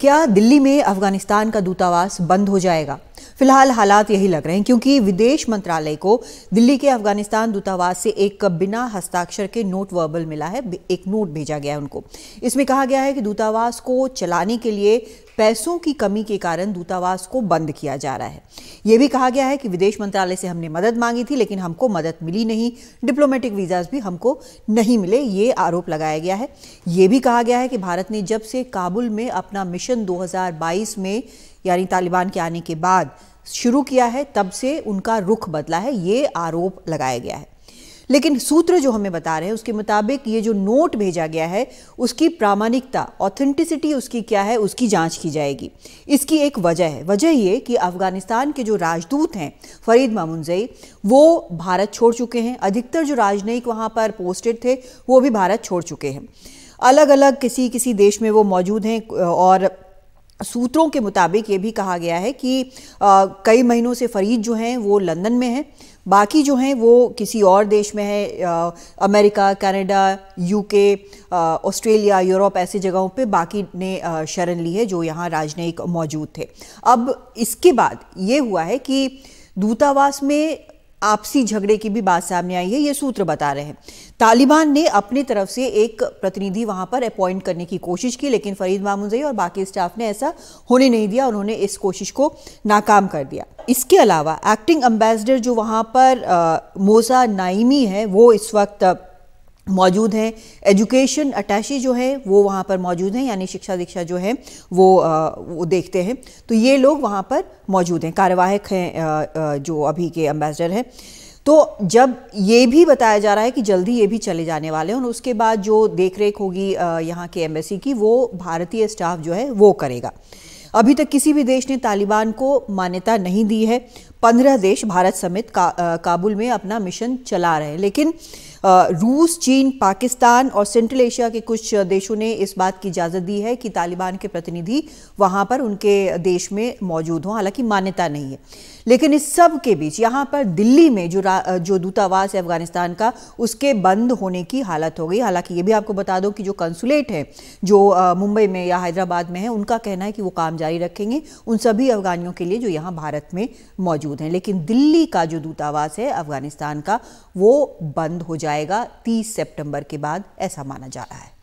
क्या दिल्ली में अफगानिस्तान का दूतावास बंद हो जाएगा फिलहाल हालात यही लग रहे हैं क्योंकि विदेश मंत्रालय को दिल्ली के अफगानिस्तान दूतावास से एक बिना हस्ताक्षर के नोट वर्बल मिला है एक नोट भेजा गया है उनको इसमें कहा गया है कि दूतावास को चलाने के लिए पैसों की कमी के कारण दूतावास को बंद किया जा रहा है ये भी कहा गया है कि विदेश मंत्रालय से हमने मदद मांगी थी लेकिन हमको मदद मिली नहीं डिप्लोमेटिक वीज़ाज भी हमको नहीं मिले ये आरोप लगाया गया है ये भी कहा गया है कि भारत ने जब से काबुल में अपना मिशन 2022 में यानी तालिबान के आने के बाद शुरू किया है तब से उनका रुख बदला है ये आरोप लगाया गया है लेकिन सूत्र जो हमें बता रहे हैं उसके मुताबिक ये जो नोट भेजा गया है उसकी प्रामाणिकता ऑथेंटिसिटी उसकी क्या है उसकी जांच की जाएगी इसकी एक वजह है वजह ये कि अफगानिस्तान के जो राजदूत हैं फरीद मामुनजई वो भारत छोड़ चुके हैं अधिकतर जो राजनयिक वहाँ पर पोस्टेड थे वो भी भारत छोड़ चुके हैं अलग अलग किसी किसी देश में वो मौजूद हैं और सूत्रों के मुताबिक ये भी कहा गया है कि आ, कई महीनों से फरीद जो हैं वो लंदन में हैं बाकी जो हैं वो किसी और देश में है आ, America Canada UK Australia Europe ऐसी जगहों पे बाकी ने शरण ली है जो यहाँ राजनयिक मौजूद थे अब इसके बाद ये हुआ है कि दूतावास में आपसी झगड़े की भी बात सामने आई है ये सूत्र बता रहे हैं तालिबान ने अपनी तरफ से एक प्रतिनिधि वहां पर अपॉइंट करने की कोशिश की लेकिन फरीद मामूजई और बाकी स्टाफ ने ऐसा होने नहीं दिया उन्होंने इस कोशिश को नाकाम कर दिया इसके अलावा एक्टिंग एम्बेसडर जो वहाँ पर आ, नाइमी है वो इस वक्त मौजूद हैं एजुकेशन अटैची जो है वो वहाँ पर मौजूद हैं यानी शिक्षा दीक्षा जो है वो आ, वो देखते हैं तो ये लोग वहाँ पर मौजूद हैं कार्यवाहक हैं जो अभी के एम्बेसडर हैं तो जब ये भी बताया जा रहा है कि जल्दी ये भी चले जाने वाले हैं और उसके बाद जो देख रेख होगी यहाँ के एम्बेसी की वो भारतीय स्टाफ जो है वो करेगा अभी तक किसी भी देश ने तालिबान को मान्यता नहीं दी है पंद्रह देश भारत समेत का, काबुल में अपना मिशन चला रहे हैं लेकिन रूस चीन पाकिस्तान और सेंट्रल एशिया के कुछ देशों ने इस बात की इजाज़त दी है कि तालिबान के प्रतिनिधि वहां पर उनके देश में मौजूद हों हालांकि मान्यता नहीं है लेकिन इस सब के बीच यहाँ पर दिल्ली में जो जो दूतावास है अफगानिस्तान का उसके बंद होने की हालत हो गई हालांकि ये भी आपको बता दो कि जो कंसुलेट है जो मुंबई में या हैदराबाद में है उनका कहना है कि वो काम जारी रखेंगे उन सभी अफगानियों के लिए जो यहाँ भारत में मौजूद मौजूद हैं लेकिन दिल्ली का जो दूतावास है अफगानिस्तान का वो बंद हो जाएगा 30 सितंबर के बाद ऐसा माना जा रहा है